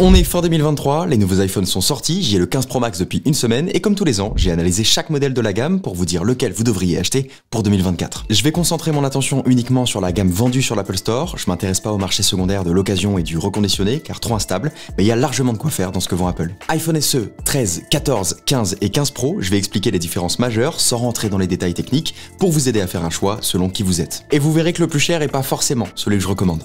On est fin 2023, les nouveaux iPhones sont sortis, j'ai le 15 Pro Max depuis une semaine et comme tous les ans, j'ai analysé chaque modèle de la gamme pour vous dire lequel vous devriez acheter pour 2024. Je vais concentrer mon attention uniquement sur la gamme vendue sur l'Apple Store, je m'intéresse pas au marché secondaire de l'occasion et du reconditionné car trop instable, mais il y a largement de quoi faire dans ce que vend Apple. iPhone SE 13, 14, 15 et 15 Pro, je vais expliquer les différences majeures sans rentrer dans les détails techniques pour vous aider à faire un choix selon qui vous êtes. Et vous verrez que le plus cher n'est pas forcément celui que je recommande.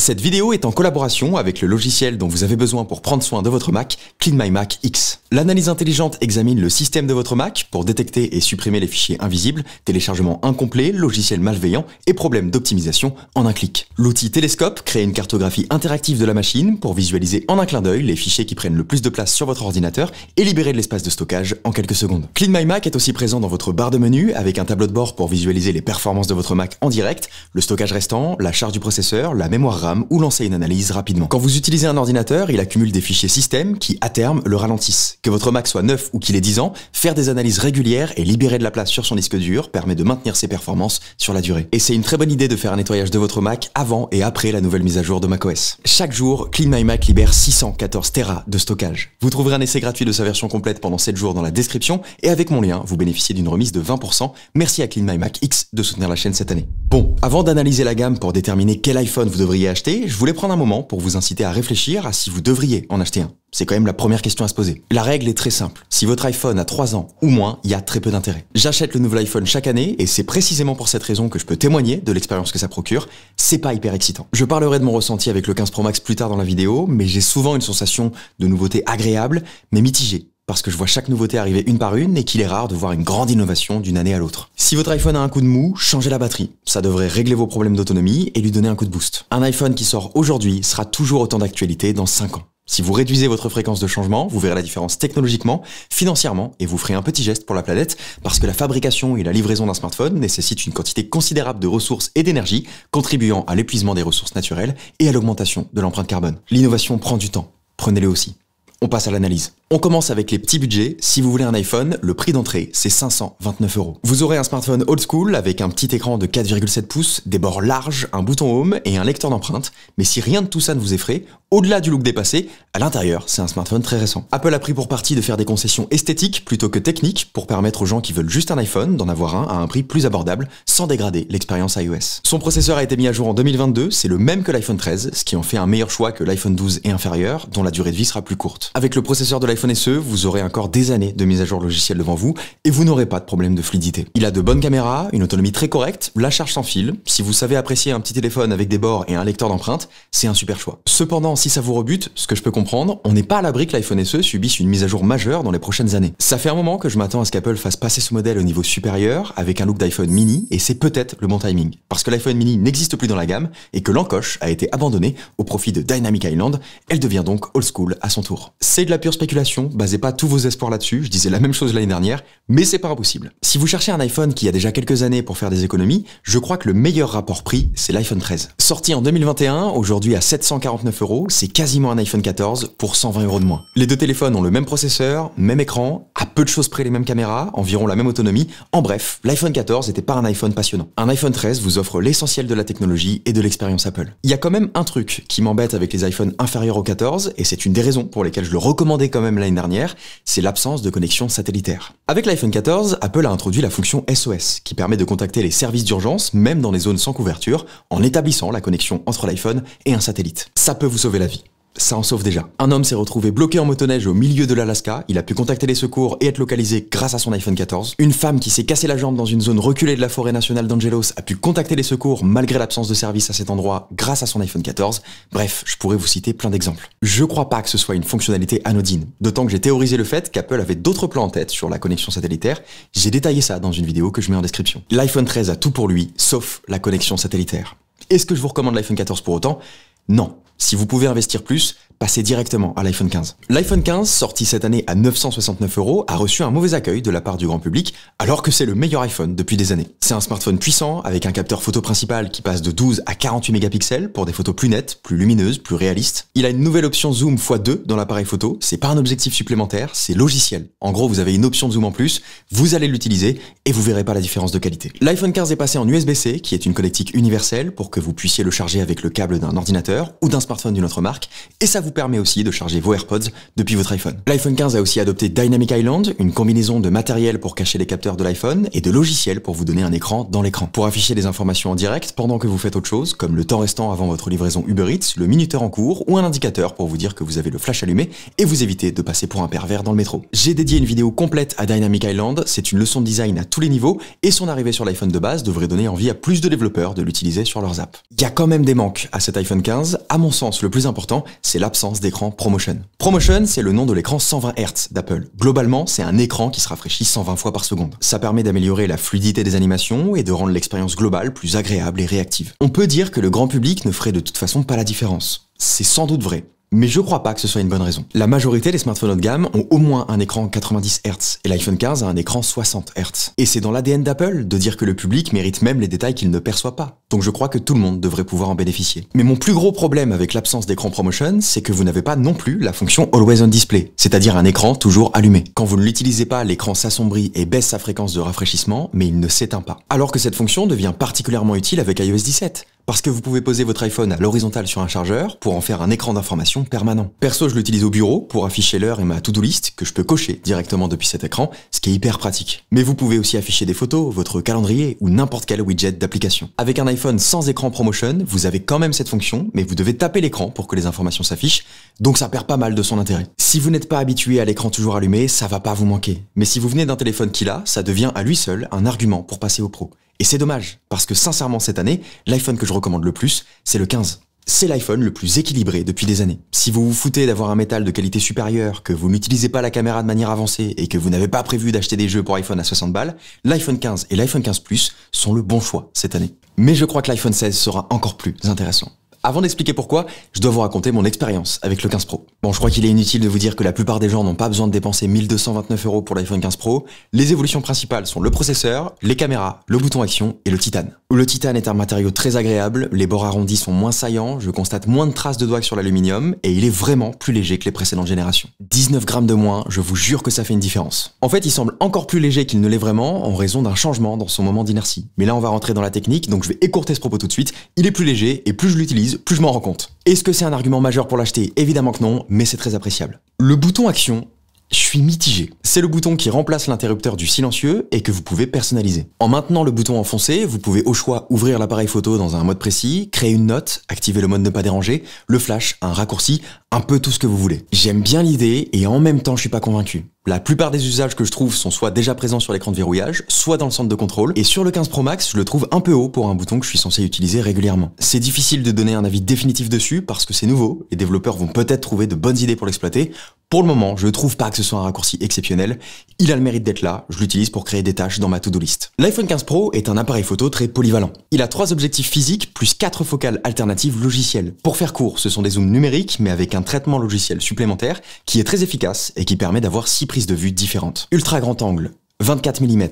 Cette vidéo est en collaboration avec le logiciel dont vous avez besoin pour prendre soin de votre Mac, CleanMyMac X. L'analyse intelligente examine le système de votre Mac pour détecter et supprimer les fichiers invisibles, téléchargements incomplets, logiciels malveillants et problèmes d'optimisation en un clic. L'outil Télescope crée une cartographie interactive de la machine pour visualiser en un clin d'œil les fichiers qui prennent le plus de place sur votre ordinateur et libérer de l'espace de stockage en quelques secondes. CleanMyMac est aussi présent dans votre barre de menu avec un tableau de bord pour visualiser les performances de votre Mac en direct, le stockage restant, la charge du processeur, la mémoire RAM, ou lancer une analyse rapidement. Quand vous utilisez un ordinateur, il accumule des fichiers système qui, à terme, le ralentissent. Que votre Mac soit neuf ou qu'il ait 10 ans, faire des analyses régulières et libérer de la place sur son disque dur permet de maintenir ses performances sur la durée. Et c'est une très bonne idée de faire un nettoyage de votre Mac avant et après la nouvelle mise à jour de macOS. Chaque jour, CleanMyMac libère 614 Tera de stockage. Vous trouverez un essai gratuit de sa version complète pendant 7 jours dans la description et avec mon lien, vous bénéficiez d'une remise de 20%. Merci à CleanMyMac X de soutenir la chaîne cette année. Bon, avant d'analyser la gamme pour déterminer quel iPhone vous devriez acheter, je voulais prendre un moment pour vous inciter à réfléchir à si vous devriez en acheter un. C'est quand même la première question à se poser. La règle est très simple. Si votre iPhone a 3 ans ou moins, il y a très peu d'intérêt. J'achète le nouvel iPhone chaque année et c'est précisément pour cette raison que je peux témoigner de l'expérience que ça procure. C'est pas hyper excitant. Je parlerai de mon ressenti avec le 15 Pro Max plus tard dans la vidéo, mais j'ai souvent une sensation de nouveauté agréable, mais mitigée parce que je vois chaque nouveauté arriver une par une et qu'il est rare de voir une grande innovation d'une année à l'autre. Si votre iPhone a un coup de mou, changez la batterie. Ça devrait régler vos problèmes d'autonomie et lui donner un coup de boost. Un iPhone qui sort aujourd'hui sera toujours autant d'actualité dans 5 ans. Si vous réduisez votre fréquence de changement, vous verrez la différence technologiquement, financièrement, et vous ferez un petit geste pour la planète, parce que la fabrication et la livraison d'un smartphone nécessitent une quantité considérable de ressources et d'énergie, contribuant à l'épuisement des ressources naturelles et à l'augmentation de l'empreinte carbone. L'innovation prend du temps, prenez-le aussi on passe à l'analyse. On commence avec les petits budgets. Si vous voulez un iPhone, le prix d'entrée, c'est 529 euros. Vous aurez un smartphone old school avec un petit écran de 4,7 pouces, des bords larges, un bouton home et un lecteur d'empreintes. Mais si rien de tout ça ne vous effraie, au-delà du look dépassé, à l'intérieur, c'est un smartphone très récent. Apple a pris pour partie de faire des concessions esthétiques plutôt que techniques pour permettre aux gens qui veulent juste un iPhone d'en avoir un à un prix plus abordable sans dégrader l'expérience iOS. Son processeur a été mis à jour en 2022, c'est le même que l'iPhone 13, ce qui en fait un meilleur choix que l'iPhone 12 et inférieur, dont la durée de vie sera plus courte. Avec le processeur de l'iPhone SE, vous aurez encore des années de mise à jour logicielle devant vous et vous n'aurez pas de problème de fluidité. Il a de bonnes caméras, une autonomie très correcte, la charge sans fil. Si vous savez apprécier un petit téléphone avec des bords et un lecteur d'empreintes, c'est un super choix. Cependant, si ça vous rebute, ce que je peux comprendre, on n'est pas à l'abri que l'iPhone SE subisse une mise à jour majeure dans les prochaines années. Ça fait un moment que je m'attends à ce qu'Apple fasse passer ce modèle au niveau supérieur avec un look d'iPhone mini et c'est peut-être le bon timing. Parce que l'iPhone mini n'existe plus dans la gamme et que l'encoche a été abandonnée au profit de Dynamic Island, elle devient donc old school à son tour. C'est de la pure spéculation, basez pas tous vos espoirs là-dessus, je disais la même chose l'année dernière, mais c'est pas impossible. Si vous cherchez un iPhone qui a déjà quelques années pour faire des économies, je crois que le meilleur rapport prix, c'est l'iPhone 13. Sorti en 2021, aujourd'hui à 749 euros, c'est quasiment un iPhone 14 pour 120 euros de moins. Les deux téléphones ont le même processeur, même écran, à peu de choses près les mêmes caméras, environ la même autonomie. En bref, l'iPhone 14 n'était pas un iPhone passionnant. Un iPhone 13 vous offre l'essentiel de la technologie et de l'expérience Apple. Il y a quand même un truc qui m'embête avec les iPhones inférieurs au 14, et c'est une des raisons pour lesquelles je je le recommandais quand même l'année dernière, c'est l'absence de connexion satellitaire. Avec l'iPhone 14, Apple a introduit la fonction SOS, qui permet de contacter les services d'urgence, même dans les zones sans couverture, en établissant la connexion entre l'iPhone et un satellite. Ça peut vous sauver la vie ça en sauve déjà. Un homme s'est retrouvé bloqué en motoneige au milieu de l'Alaska, il a pu contacter les secours et être localisé grâce à son iPhone 14. Une femme qui s'est cassé la jambe dans une zone reculée de la forêt nationale d'Angelos a pu contacter les secours malgré l'absence de service à cet endroit grâce à son iPhone 14. Bref, je pourrais vous citer plein d'exemples. Je crois pas que ce soit une fonctionnalité anodine, d'autant que j'ai théorisé le fait qu'Apple avait d'autres plans en tête sur la connexion satellitaire, j'ai détaillé ça dans une vidéo que je mets en description. L'iPhone 13 a tout pour lui, sauf la connexion satellitaire. Est-ce que je vous recommande l'iPhone 14 pour autant non. Si vous pouvez investir plus, passez directement à l'iPhone 15. L'iPhone 15, sorti cette année à 969 euros, a reçu un mauvais accueil de la part du grand public, alors que c'est le meilleur iPhone depuis des années. C'est un smartphone puissant, avec un capteur photo principal qui passe de 12 à 48 mégapixels pour des photos plus nettes, plus lumineuses, plus réalistes. Il a une nouvelle option zoom x2 dans l'appareil photo, c'est pas un objectif supplémentaire, c'est logiciel. En gros, vous avez une option de zoom en plus, vous allez l'utiliser et vous verrez pas la différence de qualité. L'iPhone 15 est passé en USB-C, qui est une connectique universelle pour que vous puissiez le charger avec le câble d'un ordinateur ou d'un smartphone d'une autre marque, et ça vous permet aussi de charger vos AirPods depuis votre iPhone. L'iPhone 15 a aussi adopté Dynamic Island, une combinaison de matériel pour cacher les capteurs de l'iPhone et de logiciels pour vous donner un écran dans l'écran. Pour afficher des informations en direct pendant que vous faites autre chose, comme le temps restant avant votre livraison Uber Eats, le minuteur en cours ou un indicateur pour vous dire que vous avez le flash allumé et vous éviter de passer pour un pervers dans le métro. J'ai dédié une vidéo complète à Dynamic Island, c'est une leçon de design à tous les niveaux et son arrivée sur l'iPhone de base devrait donner envie à plus de développeurs de l'utiliser sur leurs apps. Il y a quand même des manques à cet iPhone 15 à mon sens, le plus important, c'est l'absence d'écran ProMotion. ProMotion, c'est le nom de l'écran 120 Hz d'Apple. Globalement, c'est un écran qui se rafraîchit 120 fois par seconde. Ça permet d'améliorer la fluidité des animations et de rendre l'expérience globale plus agréable et réactive. On peut dire que le grand public ne ferait de toute façon pas la différence. C'est sans doute vrai. Mais je crois pas que ce soit une bonne raison. La majorité des smartphones haut de gamme ont au moins un écran 90 Hz et l'iPhone 15 a un écran 60 Hz. Et c'est dans l'ADN d'Apple de dire que le public mérite même les détails qu'il ne perçoit pas. Donc je crois que tout le monde devrait pouvoir en bénéficier. Mais mon plus gros problème avec l'absence d'écran promotion, c'est que vous n'avez pas non plus la fonction Always on Display, c'est-à-dire un écran toujours allumé. Quand vous ne l'utilisez pas, l'écran s'assombrit et baisse sa fréquence de rafraîchissement, mais il ne s'éteint pas. Alors que cette fonction devient particulièrement utile avec iOS 17. Parce que vous pouvez poser votre iPhone à l'horizontale sur un chargeur pour en faire un écran d'information permanent. Perso, je l'utilise au bureau pour afficher l'heure et ma to-do list que je peux cocher directement depuis cet écran, ce qui est hyper pratique. Mais vous pouvez aussi afficher des photos, votre calendrier ou n'importe quel widget d'application. Avec un iPhone sans écran ProMotion, vous avez quand même cette fonction, mais vous devez taper l'écran pour que les informations s'affichent, donc ça perd pas mal de son intérêt. Si vous n'êtes pas habitué à l'écran toujours allumé, ça va pas vous manquer. Mais si vous venez d'un téléphone qui l'a, ça devient à lui seul un argument pour passer au pro. Et c'est dommage, parce que sincèrement cette année, l'iPhone que je recommande le plus, c'est le 15. C'est l'iPhone le plus équilibré depuis des années. Si vous vous foutez d'avoir un métal de qualité supérieure, que vous n'utilisez pas la caméra de manière avancée et que vous n'avez pas prévu d'acheter des jeux pour iPhone à 60 balles, l'iPhone 15 et l'iPhone 15 Plus sont le bon choix cette année. Mais je crois que l'iPhone 16 sera encore plus intéressant. Avant d'expliquer pourquoi, je dois vous raconter mon expérience avec le 15 Pro. Bon, je crois qu'il est inutile de vous dire que la plupart des gens n'ont pas besoin de dépenser 1229 euros pour l'iPhone 15 Pro. Les évolutions principales sont le processeur, les caméras, le bouton action et le titane. Le titane est un matériau très agréable, les bords arrondis sont moins saillants, je constate moins de traces de doigts sur l'aluminium et il est vraiment plus léger que les précédentes générations. 19 grammes de moins, je vous jure que ça fait une différence. En fait, il semble encore plus léger qu'il ne l'est vraiment en raison d'un changement dans son moment d'inertie. Mais là, on va rentrer dans la technique, donc je vais écourter ce propos tout de suite. Il est plus léger et plus je l'utilise, plus je m'en rends compte. Est-ce que c'est un argument majeur pour l'acheter Évidemment que non, mais c'est très appréciable. Le bouton action je suis mitigé. C'est le bouton qui remplace l'interrupteur du silencieux et que vous pouvez personnaliser. En maintenant le bouton enfoncé, vous pouvez au choix ouvrir l'appareil photo dans un mode précis, créer une note, activer le mode ne pas déranger, le flash, un raccourci, un peu tout ce que vous voulez. J'aime bien l'idée et en même temps je suis pas convaincu. La plupart des usages que je trouve sont soit déjà présents sur l'écran de verrouillage, soit dans le centre de contrôle, et sur le 15 Pro Max, je le trouve un peu haut pour un bouton que je suis censé utiliser régulièrement. C'est difficile de donner un avis définitif dessus parce que c'est nouveau, les développeurs vont peut-être trouver de bonnes idées pour l'exploiter. Pour le moment, je ne trouve pas que ce soit un raccourci exceptionnel, il a le mérite d'être là, je l'utilise pour créer des tâches dans ma to-do list. L'iPhone 15 Pro est un appareil photo très polyvalent. Il a trois objectifs physiques plus quatre focales alternatives logicielles. Pour faire court, ce sont des zooms numériques mais avec un traitement logiciel supplémentaire qui est très efficace et qui permet d'avoir six prises de vue différentes. Ultra grand angle, 24 mm,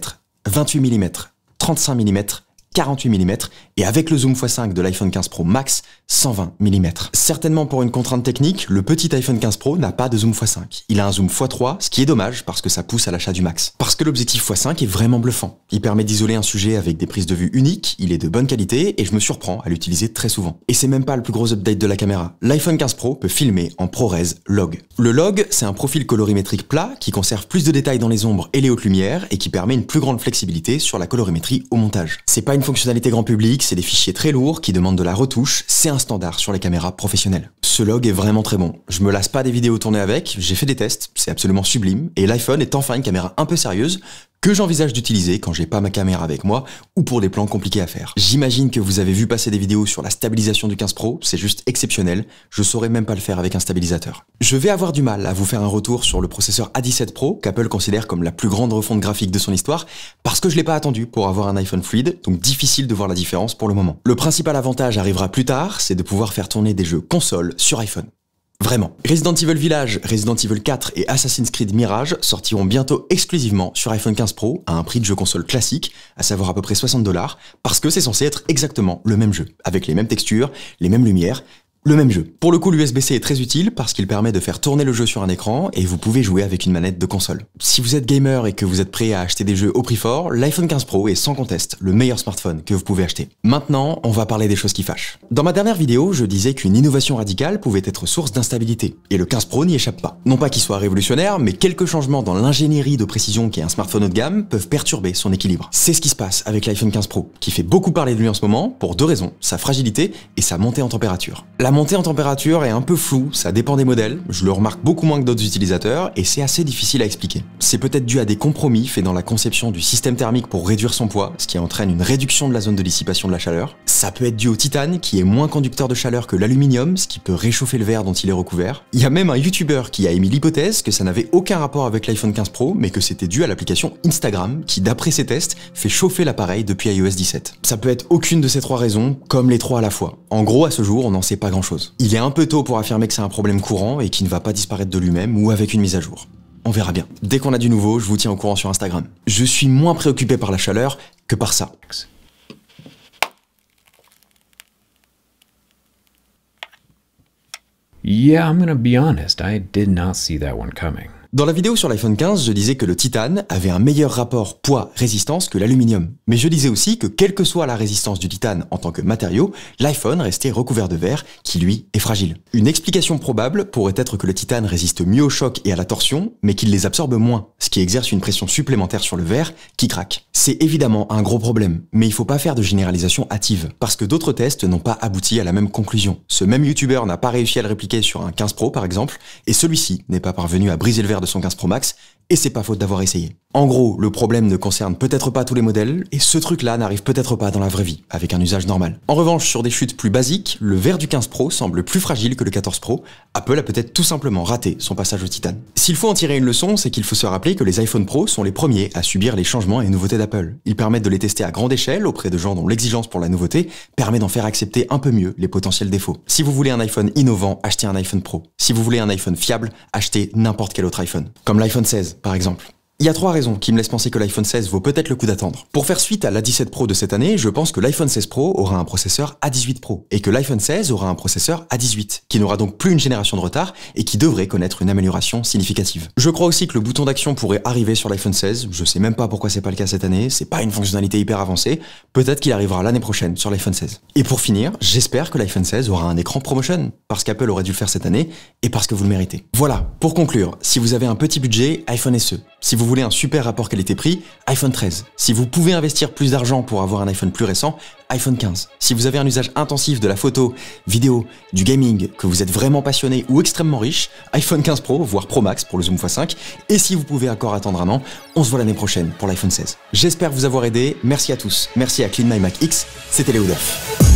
28 mm, 35 mm, 48 mm et avec le zoom x5 de l'iPhone 15 Pro Max 120 mm. Certainement pour une contrainte technique, le petit iPhone 15 Pro n'a pas de zoom x5. Il a un zoom x3, ce qui est dommage parce que ça pousse à l'achat du max. Parce que l'objectif x5 est vraiment bluffant. Il permet d'isoler un sujet avec des prises de vue uniques, il est de bonne qualité et je me surprends à l'utiliser très souvent. Et c'est même pas le plus gros update de la caméra. L'iPhone 15 Pro peut filmer en ProRes log. Le log, c'est un profil colorimétrique plat qui conserve plus de détails dans les ombres et les hautes lumières et qui permet une plus grande flexibilité sur la colorimétrie au montage. C'est pas une fonctionnalité grand public, c'est des fichiers très lourds qui demandent de la retouche, c'est un standard sur les caméras professionnelles. Ce log est vraiment très bon. Je me lasse pas des vidéos tournées avec, j'ai fait des tests, c'est absolument sublime, et l'iPhone est enfin une caméra un peu sérieuse que j'envisage d'utiliser quand j'ai pas ma caméra avec moi ou pour des plans compliqués à faire. J'imagine que vous avez vu passer des vidéos sur la stabilisation du 15 Pro, c'est juste exceptionnel, je saurais même pas le faire avec un stabilisateur. Je vais avoir du mal à vous faire un retour sur le processeur A17 Pro qu'Apple considère comme la plus grande refonte graphique de son histoire parce que je l'ai pas attendu pour avoir un iPhone Fluid, donc difficile de voir la différence pour le moment. Le principal avantage arrivera plus tard, c'est de pouvoir faire tourner des jeux console sur iPhone. Vraiment. Resident Evil Village, Resident Evil 4 et Assassin's Creed Mirage sortiront bientôt exclusivement sur iPhone 15 Pro à un prix de jeu console classique, à savoir à peu près 60 dollars, parce que c'est censé être exactement le même jeu, avec les mêmes textures, les mêmes lumières, le même jeu. Pour le coup, l'USB-C est très utile parce qu'il permet de faire tourner le jeu sur un écran et vous pouvez jouer avec une manette de console. Si vous êtes gamer et que vous êtes prêt à acheter des jeux au prix fort, l'iPhone 15 Pro est sans conteste le meilleur smartphone que vous pouvez acheter. Maintenant, on va parler des choses qui fâchent. Dans ma dernière vidéo, je disais qu'une innovation radicale pouvait être source d'instabilité et le 15 Pro n'y échappe pas. Non pas qu'il soit révolutionnaire, mais quelques changements dans l'ingénierie de précision qu'est un smartphone haut de gamme peuvent perturber son équilibre. C'est ce qui se passe avec l'iPhone 15 Pro, qui fait beaucoup parler de lui en ce moment pour deux raisons, sa fragilité et sa montée en température. La montée en température est un peu floue, ça dépend des modèles, je le remarque beaucoup moins que d'autres utilisateurs, et c'est assez difficile à expliquer. C'est peut-être dû à des compromis faits dans la conception du système thermique pour réduire son poids, ce qui entraîne une réduction de la zone de dissipation de la chaleur. Ça peut être dû au titane, qui est moins conducteur de chaleur que l'aluminium, ce qui peut réchauffer le verre dont il est recouvert. Il y a même un youtubeur qui a émis l'hypothèse que ça n'avait aucun rapport avec l'iPhone 15 Pro, mais que c'était dû à l'application Instagram, qui d'après ses tests, fait chauffer l'appareil depuis iOS 17. Ça peut être aucune de ces trois raisons, comme les trois à la fois. En gros, à ce jour, on n'en sait pas grand il est un peu tôt pour affirmer que c'est un problème courant et qui ne va pas disparaître de lui-même ou avec une mise à jour. On verra bien. Dès qu'on a du nouveau, je vous tiens au courant sur Instagram. Je suis moins préoccupé par la chaleur que par ça. Yeah, I'm gonna be honest, I did not see that one coming. Dans la vidéo sur l'iPhone 15, je disais que le titane avait un meilleur rapport poids-résistance que l'aluminium. Mais je disais aussi que quelle que soit la résistance du titane en tant que matériau, l'iPhone restait recouvert de verre qui lui est fragile. Une explication probable pourrait être que le titane résiste mieux au choc et à la torsion, mais qu'il les absorbe moins, ce qui exerce une pression supplémentaire sur le verre qui craque. C'est évidemment un gros problème, mais il faut pas faire de généralisation hâtive, parce que d'autres tests n'ont pas abouti à la même conclusion. Ce même youtubeur n'a pas réussi à le répliquer sur un 15 Pro par exemple, et celui-ci n'est pas parvenu à briser le verre de son 15 Pro Max, et c'est pas faute d'avoir essayé. En gros, le problème ne concerne peut-être pas tous les modèles, et ce truc-là n'arrive peut-être pas dans la vraie vie, avec un usage normal. En revanche, sur des chutes plus basiques, le verre du 15 Pro semble plus fragile que le 14 Pro, Apple a peut-être tout simplement raté son passage au titane. S'il faut en tirer une leçon, c'est qu'il faut se rappeler que les iPhone Pro sont les premiers à subir les changements et nouveautés d'Apple. Ils permettent de les tester à grande échelle auprès de gens dont l'exigence pour la nouveauté permet d'en faire accepter un peu mieux les potentiels défauts. Si vous voulez un iPhone innovant, achetez un iPhone Pro. Si vous voulez un iPhone fiable, achetez n'importe quel autre iPhone comme l'iPhone 16 par exemple. Il y a trois raisons qui me laissent penser que l'iPhone 16 vaut peut-être le coup d'attendre. Pour faire suite à l'A17 Pro de cette année, je pense que l'iPhone 16 Pro aura un processeur A18 Pro et que l'iPhone 16 aura un processeur A18, qui n'aura donc plus une génération de retard et qui devrait connaître une amélioration significative. Je crois aussi que le bouton d'action pourrait arriver sur l'iPhone 16, je sais même pas pourquoi c'est pas le cas cette année, c'est pas une fonctionnalité hyper avancée, peut-être qu'il arrivera l'année prochaine sur l'iPhone 16. Et pour finir, j'espère que l'iPhone 16 aura un écran promotion, parce qu'Apple aurait dû le faire cette année et parce que vous le méritez. Voilà, pour conclure, si vous avez un petit budget, iPhone SE. Si vous voulez un super rapport qualité-prix, iPhone 13. Si vous pouvez investir plus d'argent pour avoir un iPhone plus récent, iPhone 15. Si vous avez un usage intensif de la photo, vidéo, du gaming, que vous êtes vraiment passionné ou extrêmement riche, iPhone 15 Pro, voire Pro Max pour le zoom x5. Et si vous pouvez encore attendre un an, on se voit l'année prochaine pour l'iPhone 16. J'espère vous avoir aidé, merci à tous. Merci à Clean X, c'était Léo Duff.